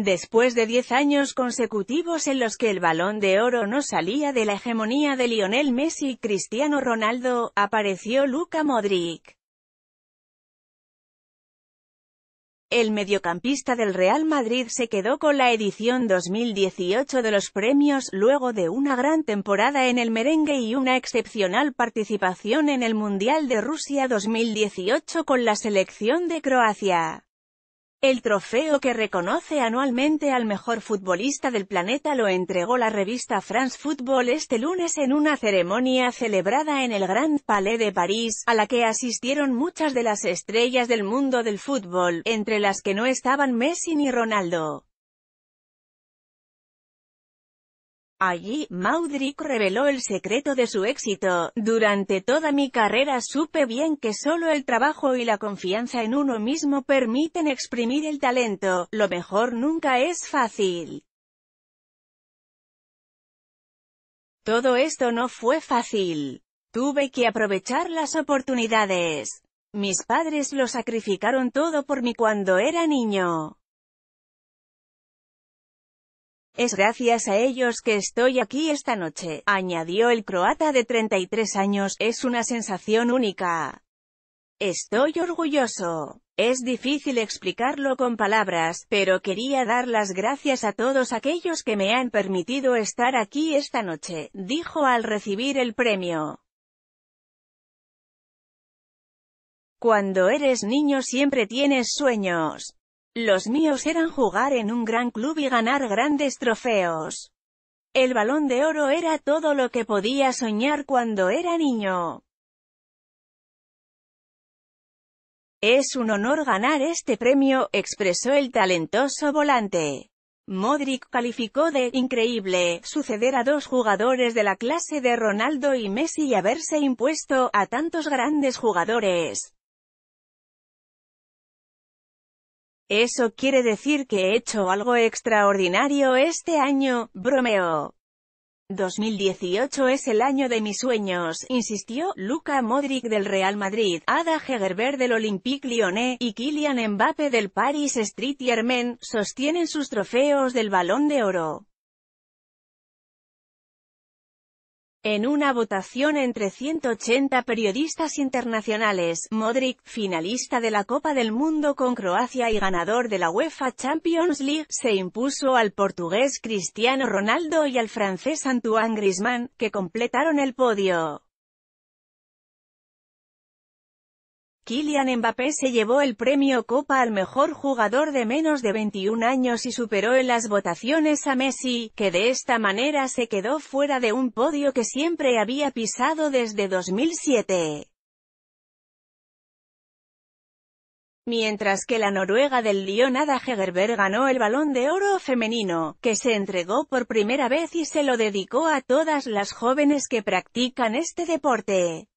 Después de 10 años consecutivos en los que el Balón de Oro no salía de la hegemonía de Lionel Messi y Cristiano Ronaldo, apareció Luka Modric. El mediocampista del Real Madrid se quedó con la edición 2018 de los premios luego de una gran temporada en el merengue y una excepcional participación en el Mundial de Rusia 2018 con la selección de Croacia. El trofeo que reconoce anualmente al mejor futbolista del planeta lo entregó la revista France Football este lunes en una ceremonia celebrada en el Grand Palais de París, a la que asistieron muchas de las estrellas del mundo del fútbol, entre las que no estaban Messi ni Ronaldo. Allí, Maudrick reveló el secreto de su éxito. Durante toda mi carrera supe bien que solo el trabajo y la confianza en uno mismo permiten exprimir el talento. Lo mejor nunca es fácil. Todo esto no fue fácil. Tuve que aprovechar las oportunidades. Mis padres lo sacrificaron todo por mí cuando era niño. Es gracias a ellos que estoy aquí esta noche, añadió el croata de 33 años, es una sensación única. Estoy orgulloso. Es difícil explicarlo con palabras, pero quería dar las gracias a todos aquellos que me han permitido estar aquí esta noche, dijo al recibir el premio. Cuando eres niño siempre tienes sueños. Los míos eran jugar en un gran club y ganar grandes trofeos. El balón de oro era todo lo que podía soñar cuando era niño. Es un honor ganar este premio, expresó el talentoso volante. Modric calificó de «increíble» suceder a dos jugadores de la clase de Ronaldo y Messi y haberse impuesto a tantos grandes jugadores. Eso quiere decir que he hecho algo extraordinario este año, bromeo. 2018 es el año de mis sueños, insistió, Luca Modric del Real Madrid, Ada Hegerberg del Olympique Lyonnais, y Kylian Mbappé del Paris Street Germain, sostienen sus trofeos del Balón de Oro. En una votación entre 180 periodistas internacionales, Modric, finalista de la Copa del Mundo con Croacia y ganador de la UEFA Champions League, se impuso al portugués Cristiano Ronaldo y al francés Antoine Griezmann, que completaron el podio. Kylian Mbappé se llevó el premio Copa al mejor jugador de menos de 21 años y superó en las votaciones a Messi, que de esta manera se quedó fuera de un podio que siempre había pisado desde 2007. mientras que la noruega del Lyon Ada Hegerberg ganó el Balón de Oro femenino, que se entregó por primera vez y se lo dedicó a todas las jóvenes que practican este deporte.